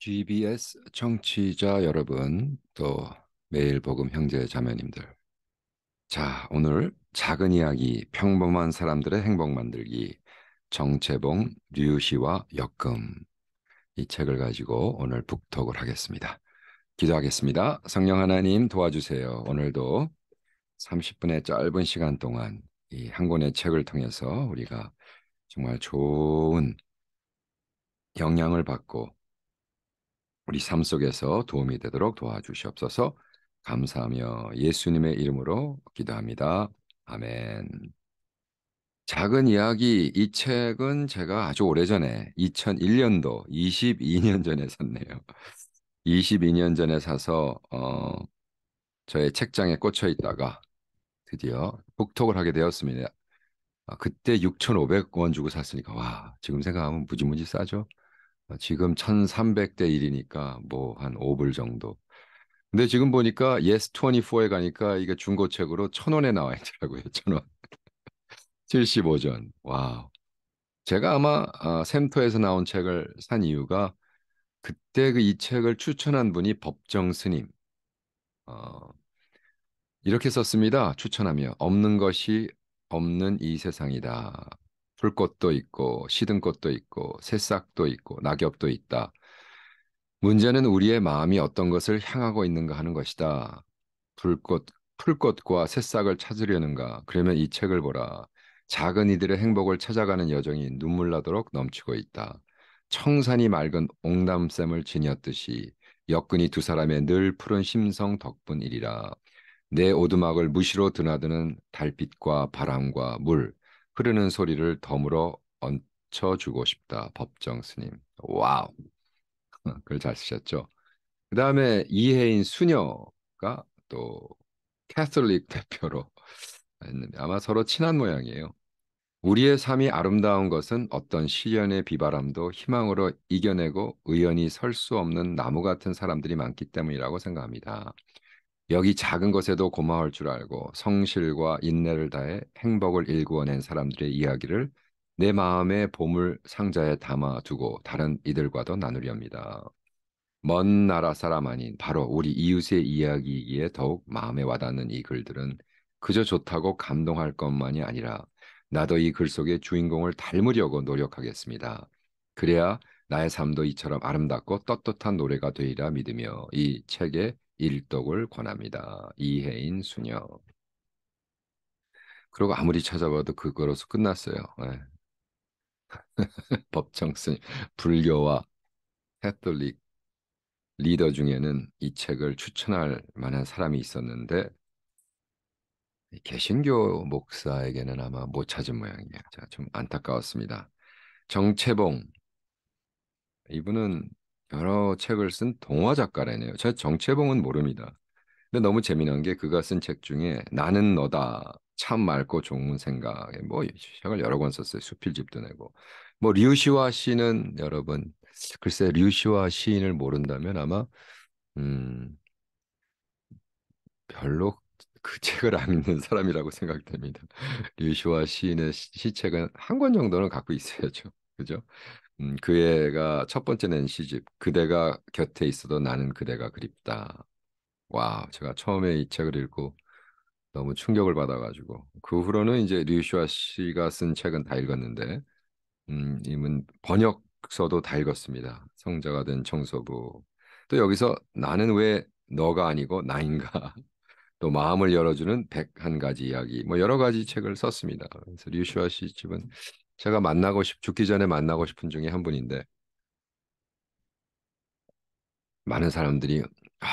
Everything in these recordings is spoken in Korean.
GBS 청취자 여러분, 또 매일 복음 형제 자매님들. 자, 오늘 작은 이야기 평범한 사람들의 행복 만들기 정채봉 류시와 역금 이 책을 가지고 오늘 북톡을 하겠습니다. 기도하겠습니다. 성령 하나님 도와주세요. 오늘도 30분의 짧은 시간 동안 이 한 권의 책을 통해서 우리가 정말 좋은 영향을 받고 우리 삶 속에서 도움이 되도록 도와주시옵소서. 감사하며 예수님의 이름으로 기도합니다. 아멘. 작은 이야기 이 책은 제가 아주 오래전에 2001년도 22년 전에 샀네요. 22년 전에 사서 어, 저의 책장에 꽂혀 있다가 드디어 북톡을 하게 되었습니다. 아, 그때 6,500원 주고 샀으니까 와 지금 생각하면 무지무지 싸죠. 아, 지금 1300대 1이니까 뭐 한 5불 정도. 근데 지금 보니까 yes24에 가니까 이게 중고책으로 1000원에 나와 있더라고요. 1000원. 75전. 와우. 제가 아마 아, 샘토에서 나온 책을 산 이유가 그때 그 이 책을 추천한 분이 법정 스님. 어, 이렇게 썼습니다. 추천하며 없는 것이 없는 이 세상이다. 풀꽃도 있고 시든 꽃도 있고 새싹도 있고 낙엽도 있다. 문제는 우리의 마음이 어떤 것을 향하고 있는가 하는 것이다. 불꽃 풀꽃과 새싹을 찾으려는가? 그러면 이 책을 보라. 작은 이들의 행복을 찾아가는 여정이 눈물 나도록 넘치고 있다. 청산이 맑은 옥남샘을 지녔듯이 여근이두 사람의 늘 푸른 심성 덕분이리라. 내 오두막을 무시로 드나드는 달빛과 바람과 물, 흐르는 소리를 덤으로 얹혀주고 싶다. 법정 스님. 와우. 글잘 쓰셨죠. 그 다음에 이혜인 수녀가 또캐슬릭 대표로 했는데 아마 서로 친한 모양이에요. 우리의 삶이 아름다운 것은 어떤 시련의 비바람도 희망으로 이겨내고 의연히 설 수 없는 나무 같은 사람들이 많기 때문이라고 생각합니다. 여기 작은 것에도 고마울 줄 알고 성실과 인내를 다해 행복을 일구어낸 사람들의 이야기를 내 마음의 보물 상자에 담아두고 다른 이들과도 나누렵니다. 먼 나라 사람 아닌 바로 우리 이웃의 이야기이기에 더욱 마음에 와닿는 이 글들은 그저 좋다고 감동할 것만이 아니라 나도 이 글 속의 주인공을 닮으려고 노력하겠습니다. 그래야 나의 삶도 이처럼 아름답고 떳떳한 노래가 되리라 믿으며 이 책의 일독을 권합니다. 이해인 수녀. 그리고 아무리 찾아봐도 그거로서 끝났어요. 예. 법정스 불교와 캐톨릭 리더 중에는 이 책을 추천할 만한 사람이 있었는데 개신교 목사에게는 아마 못 찾은 모양이에요. 자, 좀 안타까웠습니다. 정채봉 이분은 여러 책을 쓴 동화 작가라네요. 제 정체봉은 모릅니다. 근데 너무 재미난 게 그가 쓴 책 중에 나는 너다 참 맑고 좋은 생각에 뭐 책을 여러 권 썼어요. 수필집도 내고 뭐 류시와 시는 여러분 글쎄 류시와 시인을 모른다면 아마 음 별로 그 책을 안 읽는 사람이라고 생각됩니다. 류시와 시인의 시책은 한 권 정도는 갖고 있어야죠. 그죠? 음, 그 애가 첫 번째 낸 시집 그대가 곁에 있어도 나는 그대가 그립다. 와, 제가 처음에 이 책을 읽고 너무 충격을 받아가지고 그 후로는 이제 류슈아 씨가 쓴 책은 다 읽었는데 음, 이문 번역서도 다 읽었습니다. 성자가 된 청소부. 또 여기서 나는 왜 너가 아니고 나인가? 또 마음을 열어주는 백 한 가지 이야기 뭐 여러 가지 책을 썼습니다. 그래서 류슈아 씨 집은 제가 만나고 싶, 죽기 전에 만나고 싶은 중에 한 분인데, 많은 사람들이, 아,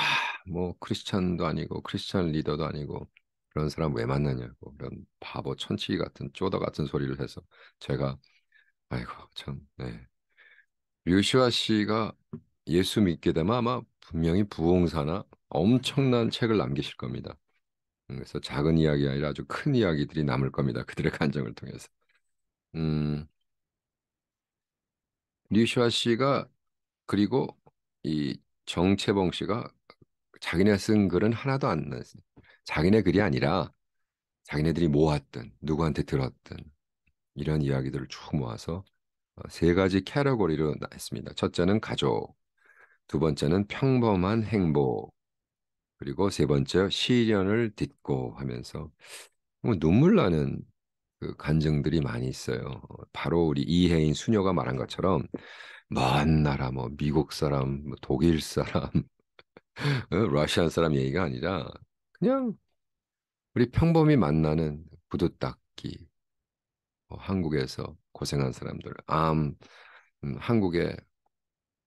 뭐, 크리스천도 아니고, 크리스천 리더도 아니고, 그런 사람 왜 만나냐고, 그런 바보 천치기 같은, 쪼다 같은 소리를 해서, 제가, 아이고, 참, 네. 류시와 씨가 예수 믿게 되면 아마 분명히 부흥사나 엄청난 책을 남기실 겁니다. 그래서 작은 이야기 아니라 아주 큰 이야기들이 남을 겁니다. 그들의 간정을 통해서. 음, 류시화 씨가 그리고 이 정채봉 씨가 자기네 쓴 글은 하나도 안 났어. 자기네 글이 아니라 자기네들이 모았던 누구한테 들었던 이런 이야기들을 쭉 모아서 어, 세 가지 캐러고리로 나했습니다. 첫째는 가족, 두 번째는 평범한 행복, 그리고 세 번째 시련을 딛고 하면서 뭐 눈물 나는 그 간증들이 많이 있어요. 어, 바로 우리 이혜인 수녀가 말한 것처럼 먼 나라 뭐 미국 사람, 뭐 독일 사람, 어, 러시안 사람 얘기가 아니라 그냥 우리 평범히 만나는 부두닦기 뭐 한국에서 고생한 사람들 암 음, 한국에그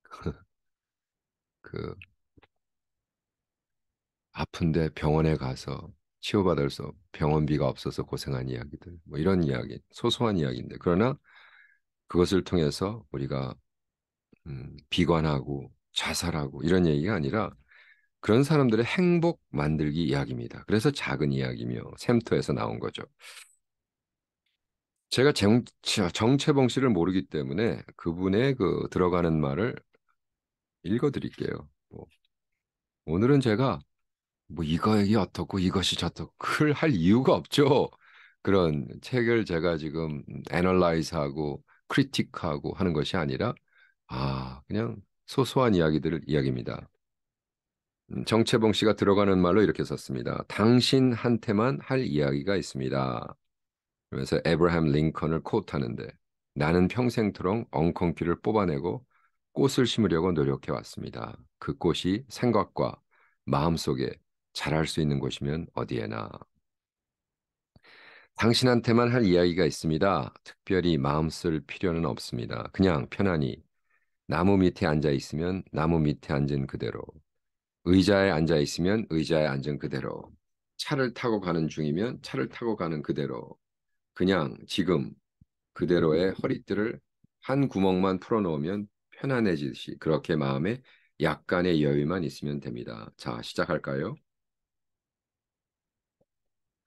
아픈데 병원에 가서 치료받을 수 병원비가 없어서 고생한 이야기들 뭐 이런 이야기 소소한 이야기인데 그러나 그것을 통해서 우리가 음, 비관하고 자살하고 이런 얘기가 아니라 그런 사람들의 행복 만들기 이야기입니다. 그래서 작은 이야기며 샘터에서 나온 거죠. 제가 정, 정채봉 씨를 모르기 때문에 그분의 그 들어가는 말을 읽어드릴게요. 뭐. 오늘은 제가 뭐 이거이 어떻고 이것이 저렇고 그걸 할 이유가 없죠. 그런 책을 제가 지금 애널라이즈하고 크리틱하고 하는 것이 아니라 아 그냥 소소한 이야기들을 이야기입니다. 음, 정채봉 씨가 들어가는 말로 이렇게 썼습니다. 당신한테만 할 이야기가 있습니다. 그러면서 에브라함 링컨을 코트하는데 나는 평생토록 엉겅퀴를 뽑아내고 꽃을 심으려고 노력해 왔습니다. 그 꽃이 생각과 마음속에 잘할 수 있는 곳이면 어디에나. 당신한테만 할 이야기가 있습니다. 특별히 마음 쓸 필요는 없습니다. 그냥 편안히 나무 밑에 앉아 있으면 나무 밑에 앉은 그대로, 의자에 앉아 있으면 의자에 앉은 그대로, 차를 타고 가는 중이면 차를 타고 가는 그대로, 그냥 지금 그대로의 허리띠를 한 구멍만 풀어놓으면 편안해지듯이 그렇게 마음에 약간의 여유만 있으면 됩니다. 자, 시작할까요?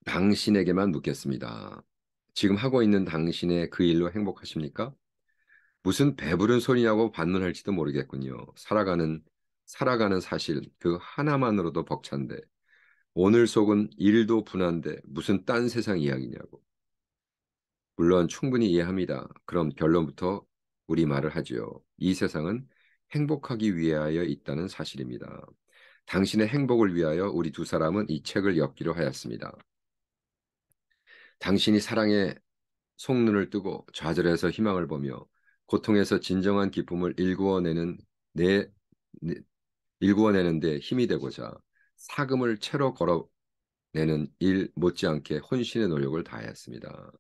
당신에게만 묻겠습니다. 지금 하고 있는 당신의 그 일로 행복하십니까? 무슨 배부른 소리냐고 반문할지도 모르겠군요. 살아가는 살아가는 사실 그 하나만으로도 벅찬데 오늘 속은 일도 분한데 무슨 딴 세상 이야기냐고. 물론 충분히 이해합니다. 그럼 결론부터 우리 말을 하지요. 이 세상은 행복하기 위하여 있다는 사실입니다. 당신의 행복을 위하여 우리 두 사람은 이 책을 엮기로 하였습니다. 당신이 사랑에 속눈을 뜨고 좌절해서 희망을 보며 고통에서 진정한 기쁨을 일구어내는 내, 내 일구어내는데 힘이 되고자 사금을 채로 걸어내는 일 못지않게 혼신의 노력을 다하였습니다.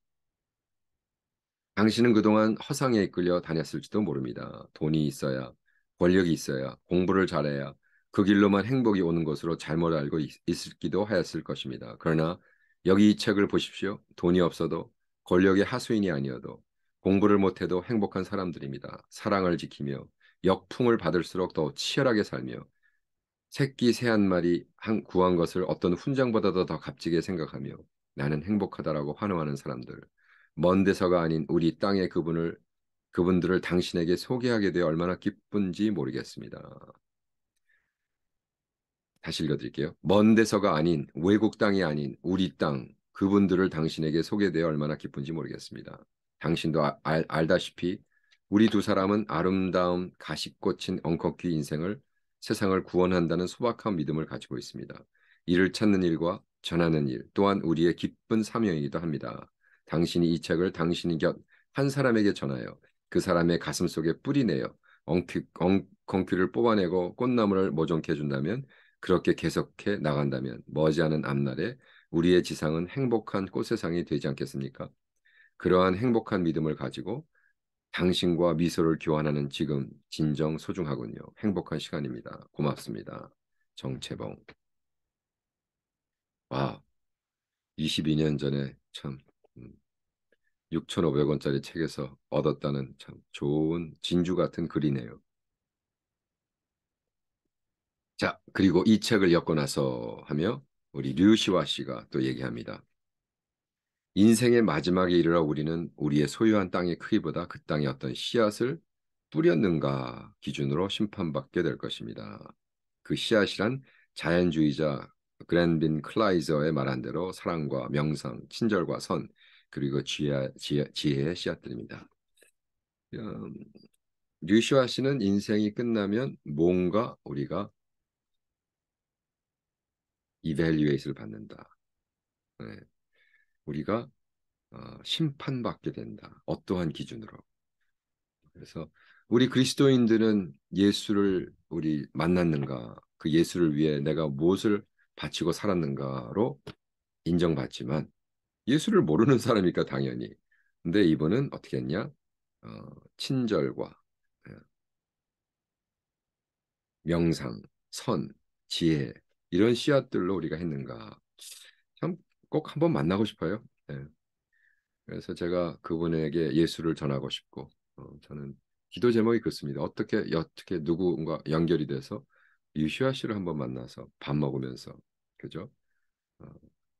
당신은 그동안 허상에 이끌려 다녔을지도 모릅니다. 돈이 있어야, 권력이 있어야, 공부를 잘해야 그 길로만 행복이 오는 것으로 잘못 알고 있, 있기도 하였을 것입니다. 그러나 여기 이 책을 보십시오. 돈이 없어도 권력의 하수인이 아니어도 공부를 못해도 행복한 사람들입니다. 사랑을 지키며 역풍을 받을수록 더 치열하게 살며 새끼 새 한 마리 구한 것을 어떤 훈장보다도 더 값지게 생각하며 나는 행복하다라고 환호하는 사람들. 먼 데서가 아닌 우리 땅의 그분을 그분들을 당신에게 소개하게 되 얼마나 기쁜지 모르겠습니다. 다시 읽어드릴게요. 먼 데서가 아닌 외국 땅이 아닌 우리 땅 그분들을 당신에게 소개되어 얼마나 기쁜지 모르겠습니다. 당신도 아, 알, 알다시피 우리 두 사람은 아름다운 가시꽃인 엉커퀴 인생을 세상을 구원한다는 소박한 믿음을 가지고 있습니다. 이를 찾는 일과 전하는 일 또한 우리의 기쁜 사명이기도 합니다. 당신이 이 책을 당신이 곁 한 사람에게 전하여 그 사람의 가슴 속에 뿌리내어 엉큐, 엉, 엉큐를 뽑아내고 꽃나무를 모종케 해준다면 그렇게 계속해 나간다면 머지않은 앞날에 우리의 지상은 행복한 꽃세상이 되지 않겠습니까? 그러한 행복한 믿음을 가지고 당신과 미소를 교환하는 지금 진정 소중하군요. 행복한 시간입니다. 고맙습니다. 정채봉. 와, 22년 전에 참 6,500원짜리 음, 책에서 얻었다는 참 좋은 진주 같은 글이네요. 자, 그리고 이 책을 엮고 나서 하며 우리 류시와 씨가 또 얘기합니다. 인생의 마지막에 이르러 우리는 우리의 소유한 땅의 크기보다 그 땅에 어떤 씨앗을 뿌렸는가 기준으로 심판받게 될 것입니다. 그 씨앗이란 자연주의자 그랜빈 클라이저의 말한 대로 사랑과 명상, 친절과 선, 그리고 지혜, 지혜, 지혜의 씨앗들입니다. 음, 류시와 씨는 인생이 끝나면 뭔가 우리가 이벨리웨이스를 받는다. 네. 우리가 어, 심판받게 된다. 어떠한 기준으로. 그래서 우리 그리스도인들은 예수를 우리 만났는가, 그 예수를 위해 내가 무엇을 바치고 살았는가로 인정받지만 예수를 모르는 사람이니까 당연히. 근데 이분은 어떻게 했냐? 어, 친절과 예, 명상, 선, 지혜, 이런 씨앗들로 우리가 했는가 참 꼭 한번 만나고 싶어요. 네. 그래서 제가 그분에게 예수를 전하고 싶고 어, 저는 기도 제목이 그렇습니다. 어떻게 어떻게 누구와 연결이 돼서 유시아 씨를 한번 만나서 밥 먹으면서 그죠? 어,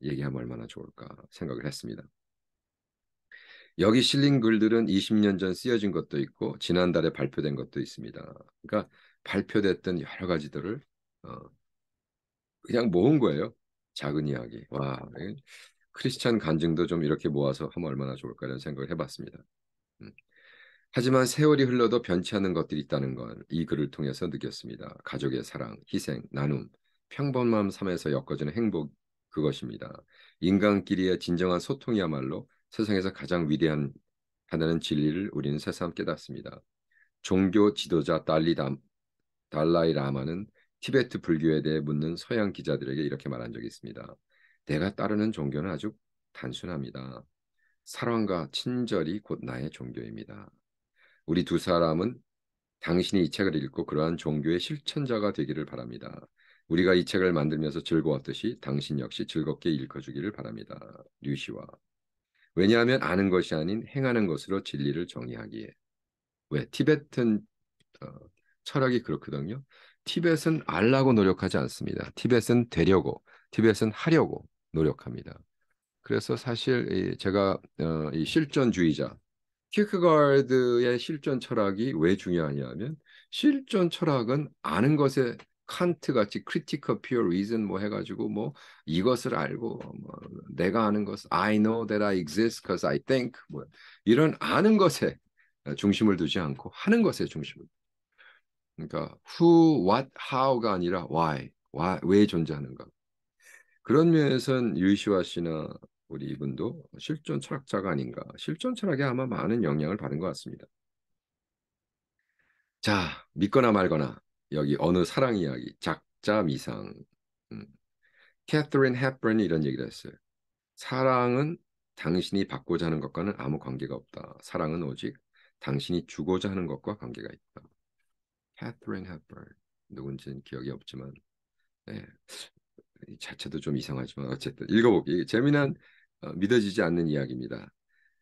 얘기하면 얼마나 좋을까 생각을 했습니다. 여기 실린 글들은 20년 전 쓰여진 것도 있고 지난달에 발표된 것도 있습니다. 그러니까 발표됐던 여러 가지들을 어, 그냥 모은 거예요. 작은 이야기. 와, 예. 크리스찬 간증도 좀 이렇게 모아서 하면 얼마나 좋을까라는 생각을 해봤습니다. 음. 하지만 세월이 흘러도 변치 않는 것들이 있다는 건 이 글을 통해서 느꼈습니다. 가족의 사랑, 희생, 나눔, 평범함 삼에서 엮어지는 행복 그것입니다. 인간끼리의 진정한 소통이야말로 세상에서 가장 위대한 하나는 진리를 우리는 새삼 깨닫습니다. 종교 지도자 달리 담 달라이 라마는 티베트 불교에 대해 묻는 서양 기자들에게 이렇게 말한 적이 있습니다. 내가 따르는 종교는 아주 단순합니다. 사랑과 친절이 곧 나의 종교입니다. 우리 두 사람은 당신이 이 책을 읽고 그러한 종교의 실천자가 되기를 바랍니다. 우리가 이 책을 만들면서 즐거웠듯이 당신 역시 즐겁게 읽어주기를 바랍니다. 류시와 왜냐하면 아는 것이 아닌 행하는 것으로 진리를 정의하기에 왜티베트 어, 철학이 그렇거든요. 티벳은 알라고 노력하지 않습니다. 티벳은 되려고, 티벳은 하려고 노력합니다. 그래서 사실 제가 어, 이 실전주의자 키크가드의 실전 철학이 왜 중요하냐면 실전 철학은 아는 것에 칸트 같이 critical pure reason 뭐 해가지고 뭐 이것을 알고 뭐 내가 아는 것 I know that I exist because I think 뭐 이런 아는 것에 중심을 두지 않고 하는 것에 중심을 두죠. 그러니까 who, what, how가 아니라 why, why 왜 존재하는가. 그런 면에서는 유이시와 씨나 우리 이분도 실존 철학자가 아닌가. 실존 철학에 아마 많은 영향을 받은 것 같습니다. 자, 믿거나 말거나 여기 어느 사랑 이야기 작자 미상 음. 캐서린 헵번이 이런 얘기를 했어요. 사랑은 당신이 받고자 하는 것과는 아무 관계가 없다. 사랑은 오직 당신이 주고자 하는 것과 관계가 있다. 캐트린 헵번 누군지는 기억이 없지만 네. 이 자체도 좀 이상하지만 어쨌든 읽어보기 재미난 어, 믿어지지 않는 이야기입니다.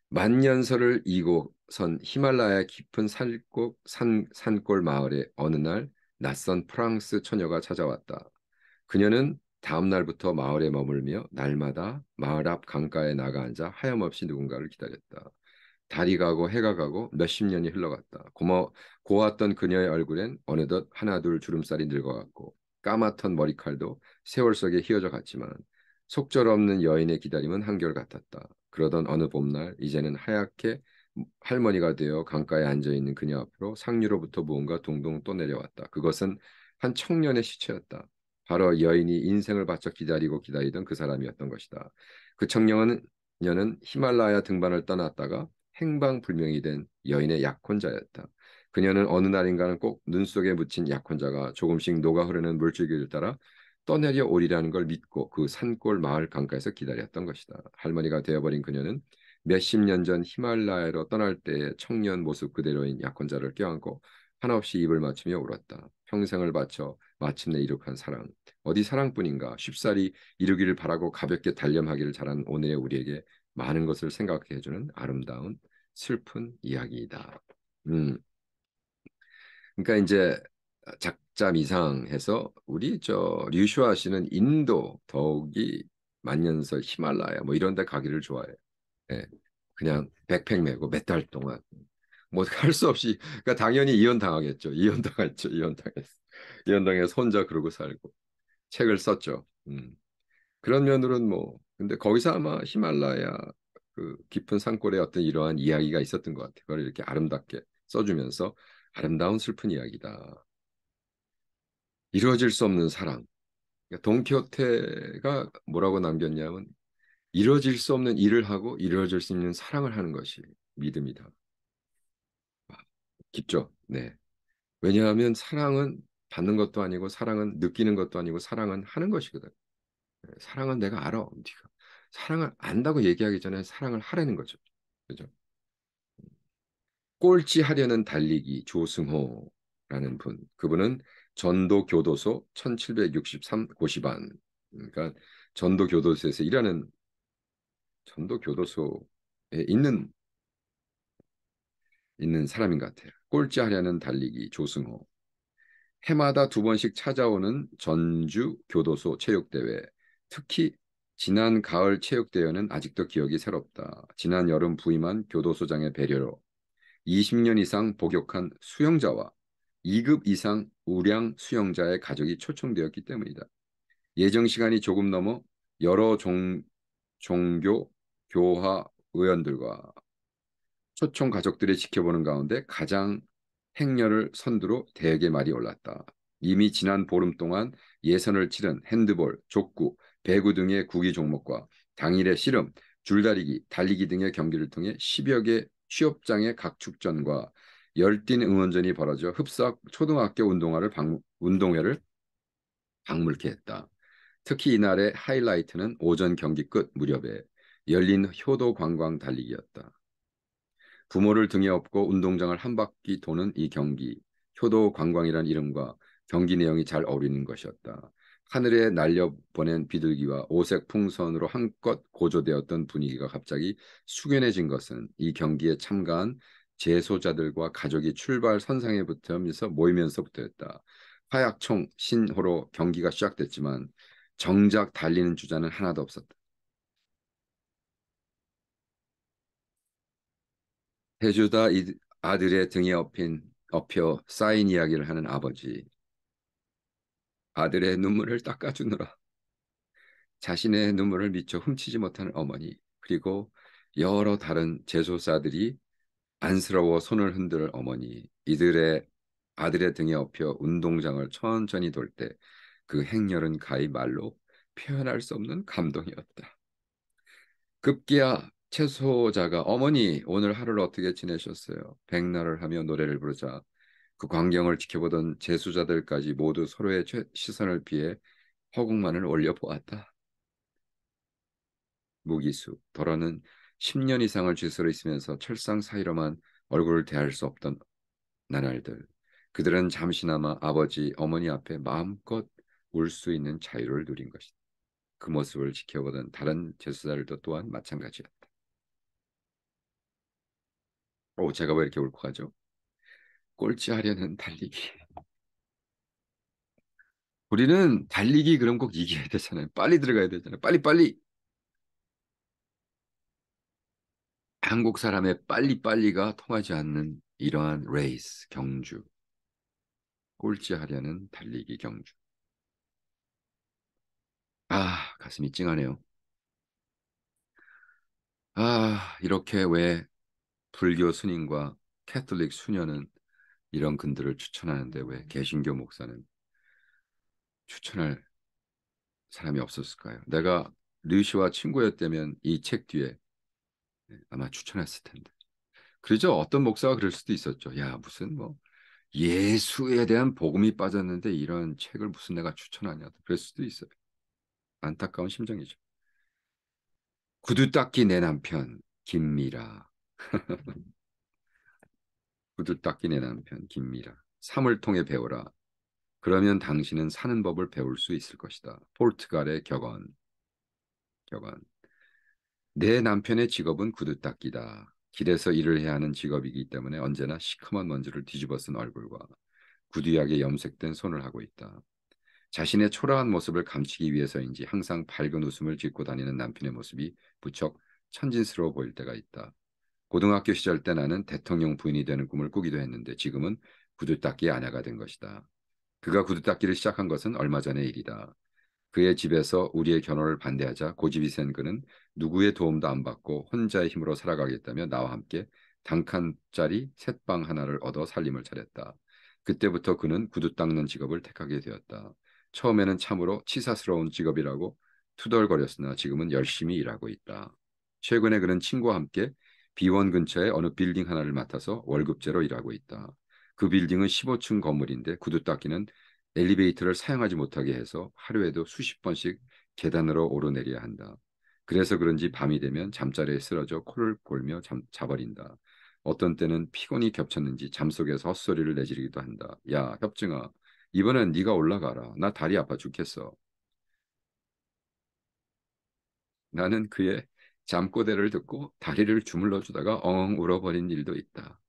만년설을 이고선 히말라야 깊은 산곡 산 산골 마을에 어느 날 낯선 프랑스 처녀가 찾아왔다. 그녀는 다음 날부터 마을에 머물며 날마다 마을 앞 강가에 나가 앉아 하염없이 누군가를 기다렸다. 달이 가고 해가 가고 몇 십 년이 흘러갔다. 고마 고왔던 그녀의 얼굴엔 어느덧 하나 둘 주름살이 늙어갔고 까맣던 머리칼도 세월 속에 휘어져 갔지만 속절없는 여인의 기다림은 한결같았다. 그러던 어느 봄날 이제는 하얗게 할머니가 되어 강가에 앉아있는 그녀 앞으로 상류로부터 무언가 동동 또 내려왔다. 그것은 한 청년의 시체였다. 바로 여인이 인생을 바짝 기다리고 기다리던 그 사람이었던 것이다. 그 청년은 여는 히말라야 등반을 떠났다가 행방불명이 된 여인의 약혼자였다. 그녀는 어느 날인가는 꼭 눈 속에 묻힌 약혼자가 조금씩 녹아 흐르는 물줄기를 따라 떠내려 오리라는 걸 믿고 그 산골 마을 강가에서 기다렸던 것이다. 할머니가 되어버린 그녀는 몇십 년 전 히말라야로 떠날 때의 청년 모습 그대로인 약혼자를 껴안고 한없이 입을 맞추며 울었다. 평생을 바쳐 마침내 이룩한 사랑. 어디 사랑뿐인가 쉽사리 이루기를 바라고 가볍게 단렴하기를 잘한 오늘의 우리에게 많은 것을 생각해 주는 아름다운 슬픈 이야기이다. 음. 그러니까 이제 작자 이상해서 우리 저 류슈아 씨는 인도 더욱이 만년설 히말라야 뭐 이런 데 가기를 좋아해요. 예. 그냥 백팩 메고 몇 달 동안 뭐 할 수 없이 그러니까 당연히 이혼 당하겠죠. 이혼 당했죠. 이혼 당했어. 이혼 당해서 혼자 그러고 살고 책을 썼죠. 음. 그런 면으로는 뭐 근데 거기서 아마 히말라야 그 깊은 산골에 어떤 이러한 이야기가 있었던 것 같아요. 그걸 이렇게 아름답게 써주면서 아름다운 슬픈 이야기다. 이루어질 수 없는 사랑. 그러니까 돈키호테가 뭐라고 남겼냐면 이루어질 수 없는 일을 하고 이루어질 수 있는 사랑을 하는 것이 믿음이다. 아, 깊죠. 네. 왜냐하면 사랑은 받는 것도 아니고 사랑은 느끼는 것도 아니고 사랑은 하는 것이거든. 사랑은 내가 알아. 네가 사랑을 안다고 얘기하기 전에 사랑을 하라는 거죠. 그죠? 꼴찌하려는 달리기 조승호라는 분. 그분은 전도 교도소 1763 고시반. 그러니까 전도 교도소에서 일하는 전도 교도소에 있는 있는 사람인 것 같아요. 꼴찌하려는 달리기 조승호. 해마다 두 번씩 찾아오는 전주 교도소 체육대회 특히 지난 가을 체육대회는 아직도 기억이 새롭다. 지난 여름 부임한 교도소장의 배려로 20년 이상 복역한 수용자와 2급 이상 우량 수용자의 가족이 초청되었기 때문이다. 예정 시간이 조금 넘어 여러 종, 종교, 교화 의원들과 초청 가족들이 지켜보는 가운데 가장 행렬을 선두로 대에게 말이 올랐다. 이미 지난 보름 동안 예선을 치른 핸드볼, 족구, 배구 등의 구기 종목과 당일의 씨름, 줄다리기, 달리기 등의 경기를 통해 10여 개 취업장의 각축전과 열띤 응원전이 벌어져 흡사 초등학교 운동화를 방, 운동회를 방물케 했다. 특히 이날의 하이라이트는 오전 경기 끝 무렵에 열린 효도 관광 달리기였다. 부모를 등에 업고 운동장을 한 바퀴 도는 이 경기, 효도 관광이란 이름과 경기 내용이 잘 어울리는 것이었다. 하늘에 날려보낸 비둘기와 오색 풍선으로 한껏 고조되었던 분위기가 갑자기 숙연해진 것은 이 경기에 참가한 재소자들과 가족이 출발 선상에 붙으면서 모이면서부터였다. 화약총 신호로 경기가 시작됐지만 정작 달리는 주자는 하나도 없었다. 해주다 아들의 등에 엎힌 업혀 쌓인 이야기를 하는 아버지 아들의 눈물을 닦아주느라 자신의 눈물을 미처 훔치지 못하는 어머니 그리고 여러 다른 제소사들이 안쓰러워 손을 흔들 어머니 이들의 아들의 등에 업혀 운동장을 천천히 돌 때 그 행렬은 가히 말로 표현할 수 없는 감동이었다. 급기야 채소자가 어머니 오늘 하루를 어떻게 지내셨어요? 백날을 하며 노래를 부르자 그 광경을 지켜보던 제수자들까지 모두 서로의 시선을 피해 허공만을 올려보았다. 무기수, 더러는 10년 이상을 죄수로 있으면서 철상 사이로만 얼굴을 대할 수 없던 나날들. 그들은 잠시나마 아버지, 어머니 앞에 마음껏 울 수 있는 자유를 누린 것이다. 그 모습을 지켜보던 다른 제수자들도 또한 마찬가지였다. 오, 제가 왜 이렇게 울컥하죠? 꼴찌하려는 달리기. 우리는 달리기 그럼 꼭 이겨야 되잖아요. 빨리 들어가야 되잖아요. 빨리 빨리. 한국 사람의 빨리빨리가 통하지 않는 이러한 레이스 경주. 꼴찌하려는 달리기 경주. 아, 가슴이 찡하네요. 아, 이렇게 왜 불교 스님과 캐톨릭 수녀는 이런 근들을 추천하는데 왜 개신교 목사는 추천할 사람이 없었을까요? 내가 류시와 친구였다면 이 책 뒤에 네, 아마 추천했을 텐데. 그러죠. 어떤 목사가 그럴 수도 있었죠. 야, 무슨 뭐 예수에 대한 복음이 빠졌는데 이런 책을 무슨 내가 추천하냐. 그럴 수도 있어요. 안타까운 심정이죠. 구두 닦기 내 남편 김미라. 부들닦이 내 남편 김미라. 삶을 통해 배워라. 그러면 당신은 사는 법을 배울 수 있을 것이다. 포르투갈의 격언. 격언. 내 남편의 직업은 구두 닦기다. 길에서 일을 해야 하는 직업이기 때문에 언제나 시커먼 먼지를 뒤집어 쓴 얼굴과 구두약에 염색된 손을 하고 있다. 자신의 초라한 모습을 감추기 위해서인지 항상 밝은 웃음을 짓고 다니는 남편의 모습이 부쩍 천진스러워 보일 때가 있다. 고등학교 시절 때 나는 대통령 부인이 되는 꿈을 꾸기도 했는데 지금은 구두닦이 아내가 된 것이다. 그가 구두닦이를 시작한 것은 얼마 전의 일이다. 그의 집에서 우리의 결혼을 반대하자 고집이 센 그는 누구의 도움도 안 받고 혼자의 힘으로 살아가겠다며 나와 함께 단칸짜리 셋방 하나를 얻어 살림을 차렸다. 그때부터 그는 구두 닦는 직업을 택하게 되었다. 처음에는 참으로 치사스러운 직업이라고 투덜거렸으나 지금은 열심히 일하고 있다. 최근에 그는 친구와 함께 비원 근처에 어느 빌딩 하나를 맡아서 월급제로 일하고 있다. 그 빌딩은 15층 건물인데 구두 닦이는 엘리베이터를 사용하지 못하게 해서 하루에도 수십 번씩 계단으로 오르내려야 한다. 그래서 그런지 밤이 되면 잠자리에 쓰러져 코를 골며 잠, 자버린다. 어떤 때는 피곤이 겹쳤는지 잠속에서 헛소리를 내지르기도 한다. 야, 협증아, 이번엔 네가 올라가라. 나 다리 아파 죽겠어. 나는 그의 잠꼬대를 듣고 다리를 주물러 주다가 엉엉 울어버린 일도 있다.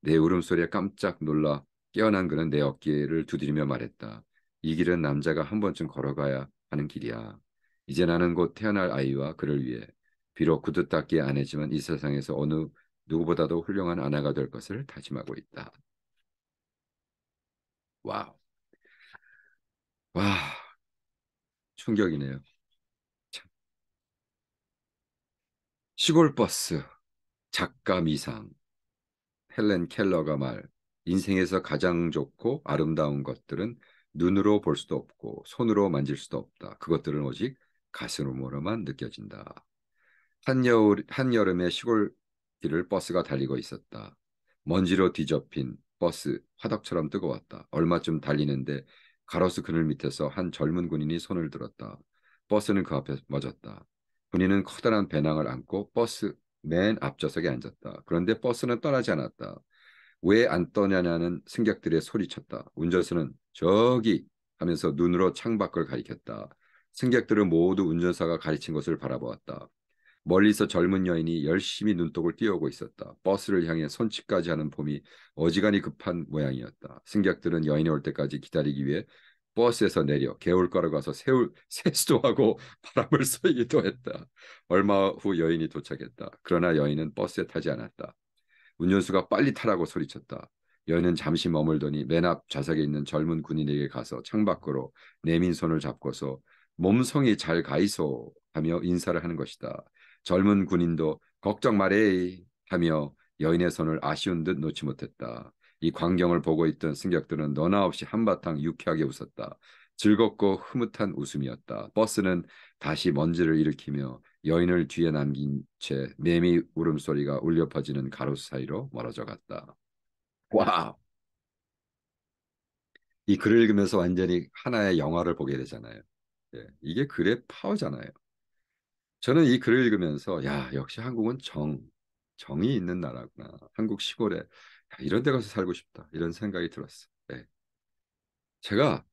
내 울음소리에 깜짝 놀라 깨어난 그는 내 어깨를 두드리며 말했다. 이 길은 남자가 한 번쯤 걸어가야 하는 길이야. 이제 나는 곧 태어날 아이와 그를 위해 비록 구두 닦기 아내지만 이 세상에서 어느 누구보다도 훌륭한 아내가 될 것을 다짐하고 있다. 와우. 와. 충격이네요. 시골버스, 작가 미상, 헬렌 켈러가 말, 인생에서 가장 좋고 아름다운 것들은 눈으로 볼 수도 없고 손으로 만질 수도 없다. 그것들은 오직 가슴으로만 느껴진다. 한여울, 한여름에 시골 길을 버스가 달리고 있었다. 먼지로 뒤덮인 버스 화덕처럼 뜨거웠다. 얼마쯤 달리는데 가로수 그늘 밑에서 한 젊은 군인이 손을 들었다. 버스는 그 앞에 멎었다. 군인은 커다란 배낭을 안고 버스 맨 앞좌석에 앉았다. 그런데 버스는 떠나지 않았다. 왜 안 떠나냐는 승객들의 소리쳤다. 운전수는 저기 하면서 눈으로 창밖을 가리켰다. 승객들은 모두 운전사가 가르친 것을 바라보았다. 멀리서 젊은 여인이 열심히 눈독을 띄우고 있었다. 버스를 향해 손짓까지 하는 봄이 어지간히 급한 모양이었다. 승객들은 여인이 올 때까지 기다리기 위해 버스에서 내려 개울가로 가서 세울 세수도 하고 바람을 쐬기도 했다. 얼마 후 여인이 도착했다. 그러나 여인은 버스에 타지 않았다. 운전수가 빨리 타라고 소리쳤다. 여인은 잠시 머물더니 맨 앞 좌석에 있는 젊은 군인에게 가서 창밖으로 내민 손을 잡고서 몸성이 잘 가이소 하며 인사를 하는 것이다. 젊은 군인도 걱정 말에 하며 여인의 손을 아쉬운 듯 놓지 못했다. 이 광경을 보고 있던 승객들은 너나 없이 한바탕 유쾌하게 웃었다. 즐겁고 흐뭇한 웃음이었다. 버스는 다시 먼지를 일으키며 여인을 뒤에 남긴 채 매미 울음소리가 울려 퍼지는 가로수 사이로 멀어져 갔다. 와우! 이 글을 읽으면서 완전히 하나의 영화를 보게 되잖아요. 예, 이게 글의 파워잖아요. 저는 이 글을 읽으면서 야 역시 한국은 정, 정이 있는 나라구나. 한국 시골에 이런 데 가서 살고 싶다 이런 생각이 들었어. 네. 제가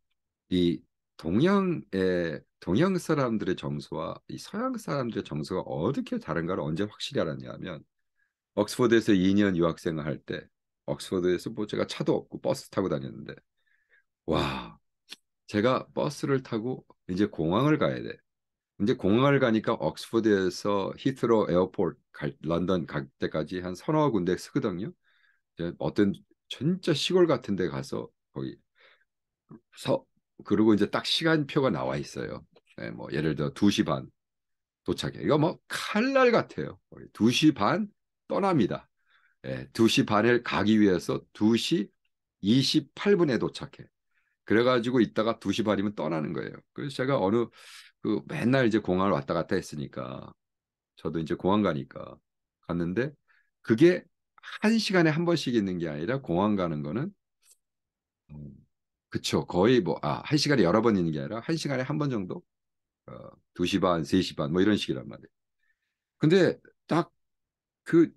이 동양의 동양 사람들의 정서와 이 서양 사람들의 정서가 어떻게 다른가를 언제 확실히 알았냐면 옥스퍼드에서 2년 유학생을 할때 옥스퍼드에서 뭐 제가 차도 없고 버스 타고 다녔는데 와 제가 버스를 타고 이제 공항을 가야 돼. 이제 공항을 가니까 옥스퍼드에서 히트로 에어포트 갈, 런던 갈 때까지 한 서너 군데 쓰거든요. 어떤 진짜 시골 같은 데 가서 거기 서 그리고 이제 딱 시간표가 나와 있어요. 예, 뭐 예를 들어 2시 반 도착해. 이거 뭐 칼날 같아요. 2시 반 떠납니다. 예, 2시 반에 가기 위해서 2시 28분에 도착해. 그래가지고 있다가 2시 반이면 떠나는 거예요. 그래서 제가 어느 그 맨날 이제 공항을 왔다 갔다 했으니까 저도 이제 공항 가니까 갔는데 그게 한 시간에 한 번씩 있는 게 아니라 공항 가는 거는 어, 그쵸 거의 뭐 아 한 시간에 여러 번 있는 게 아니라 한 시간에 한 번 정도 어, 2시 반, 3시 반 뭐 이런 식이란 말이에요. 근데 딱 그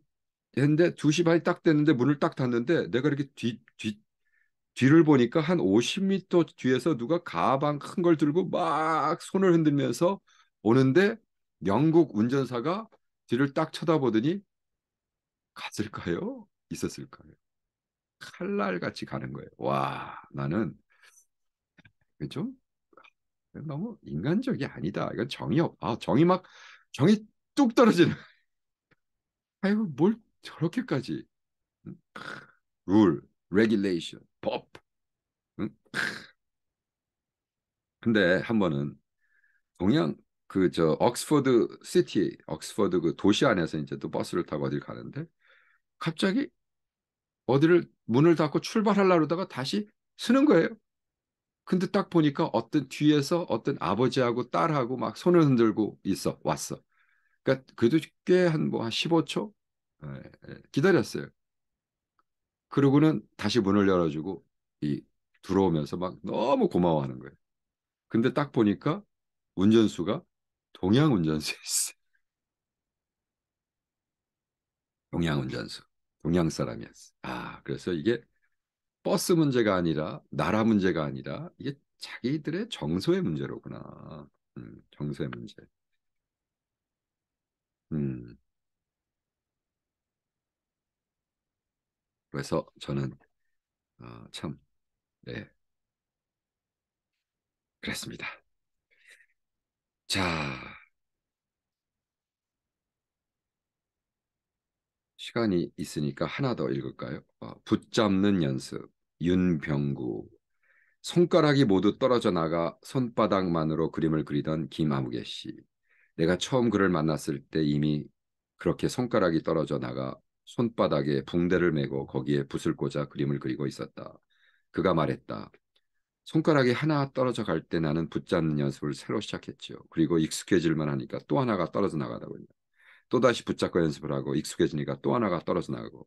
했는데 2시 반이 딱 됐는데 문을 딱 닫는데 내가 이렇게 뒤, 뒤, 뒤를 보니까 한 50m 뒤에서 누가 가방 큰 걸 들고 막 손을 흔들면서 오는데 영국 운전사가 뒤를 딱 쳐다보더니 갔을까요? 있었을까요? 칼날 같이 가는 거예요. 와, 나는 좀 너무 인간적이 아니다. 이건 정이 없. 아, 정이 막 정이 뚝 떨어지는. 아이고 뭘 저렇게까지 룰, 레귤레이션, 법. 근데 한 번은 동양 그저 옥스퍼드 시티, 옥스퍼드 그 도시 안에서 이제 또 버스를 타고 어딜 가는데 갑자기 어디를 문을 닫고 출발하려다가 다시 쓰는 거예요. 근데 딱 보니까 어떤 뒤에서 어떤 아버지하고 딸하고 막 손을 흔들고 있어 왔어. 그러니까 그래도 꽤한뭐한 15초 뭐 예, 예, 기다렸어요. 그러고는 다시 문을 열어주고 이 들어오면서 막 너무 고마워하는 거예요. 근데 딱 보니까 운전수가 동양 운전수였어. 동양 운전수. 동양 사람이었어. 아, 그래서 이게 버스 문제가 아니라 나라 문제가 아니라 이게 자기들의 정서의 문제로구나. 음, 정서의 문제. 음. 그래서 저는 어, 참 네. 그랬습니다. 자, 시간이 있으니까 하나 더 읽을까요? 어, 붙잡는 연습 윤병구 손가락이 모두 떨어져 나가 손바닥만으로 그림을 그리던 김아무개 씨. 내가 처음 그를 만났을 때 이미 그렇게 손가락이 떨어져 나가 손바닥에 붕대를 메고 거기에 붓을 꽂아 그림을 그리고 있었다. 그가 말했다. 손가락이 하나 떨어져 갈 때 나는 붙잡는 연습을 새로 시작했지요. 그리고 익숙해질만 하니까 또 하나가 떨어져 나가다 군요 또다시 붙잡고 연습을 하고 익숙해지니까 또 하나가 떨어져 나가고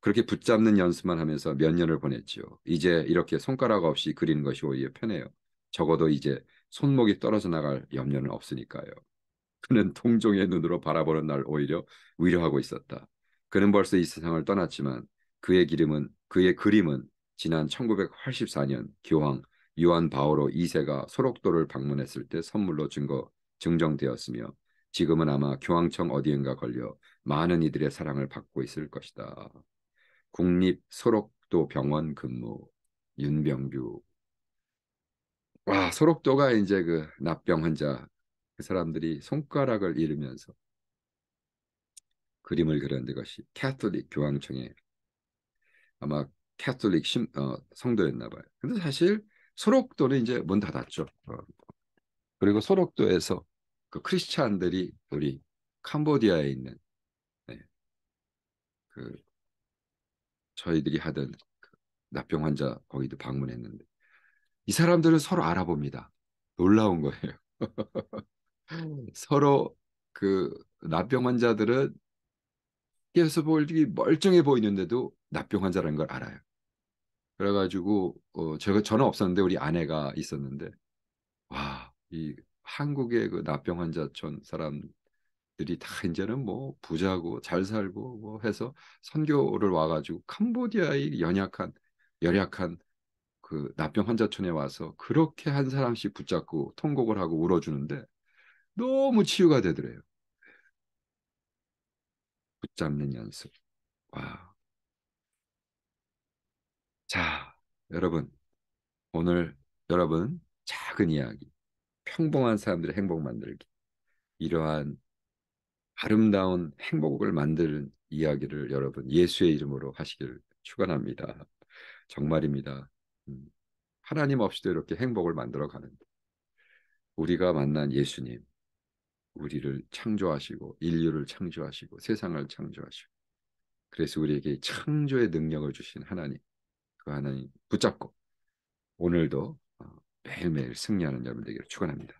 그렇게 붙잡는 연습만 하면서 몇 년을 보냈지요. 이제 이렇게 손가락 없이 그리는 것이 오히려 편해요. 적어도 이제 손목이 떨어져 나갈 염려는 없으니까요. 그는 통종의 눈으로 바라보는 날 오히려 위로하고 있었다. 그는 벌써 이 세상을 떠났지만 그의 기름은 그의 그림은 지난 1984년 교황 요한 바오로 2세가 소록도를 방문했을 때 선물로 준 거 증정되었으며 지금은 아마 교황청 어디엔가 걸려 많은 이들의 사랑을 받고 있을 것이다. 국립 소록도 병원 근무 윤병규 와 소록도가 이제 그 납병 환자 그 사람들이 손가락을 잃으면서 그림을 그렸는 것이 캐톨릭 교황청에 아마 캐톨릭 심, 어, 성도였나 봐요. 근데 사실 소록도는 이제 문 닫았죠. 어. 그리고 소록도에서 그 크리스찬들이 우리 캄보디아에 있는 네, 그 저희들이 하던 그 납병 환자 거기도 방문했는데 이 사람들은 서로 알아봅니다. 놀라운 거예요. 음. 서로 그 납병 환자들은 계속 보기 멀쩡해 보이는데도 납병 환자라는 걸 알아요. 그래가지고 어, 제가 저는 없었는데 우리 아내가 있었는데 와이 한국의 그 나병 환자촌 사람들이 다 이제는 뭐 부자고 잘 살고 뭐 해서 선교를 와가지고 캄보디아의 연약한 열약한 그 나병 환자촌에 와서 그렇게 한 사람씩 붙잡고 통곡을 하고 울어주는데 너무 치유가 되더래요. 붙잡는 연습. 와. 자, 여러분 오늘 여러분 작은 이야기 평범한 사람들의 행복 만들기 이러한 아름다운 행복을 만드는 이야기를 여러분 예수의 이름으로 하시길 축원합니다. 정말입니다. 음, 하나님 없이도 이렇게 행복을 만들어 가는데 우리가 만난 예수님 우리를 창조하시고 인류를 창조하시고 세상을 창조하시고 그래서 우리에게 창조의 능력을 주신 하나님 그 하나님 붙잡고 오늘도 매일매일 승리하는 여러분 되기를 축원합니다.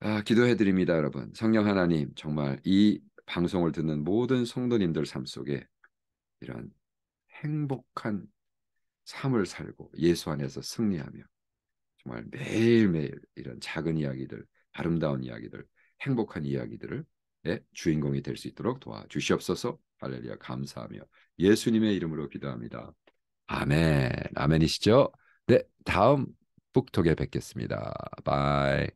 아, 기도해 드립니다, 여러분. 성령 하나님, 정말 이 방송을 듣는 모든 성도님들 삶 속에 이런 행복한 삶을 살고 예수 안에서 승리하며 정말 매일매일 이런 작은 이야기들, 아름다운 이야기들, 행복한 이야기들을 예, 주인공이 될 수 있도록 도와주시옵소서. 할렐루야 감사하며 예수님의 이름으로 기도합니다. 아멘. 아멘이시죠? 네, 다음 북톡에 뵙겠습니다. 바이.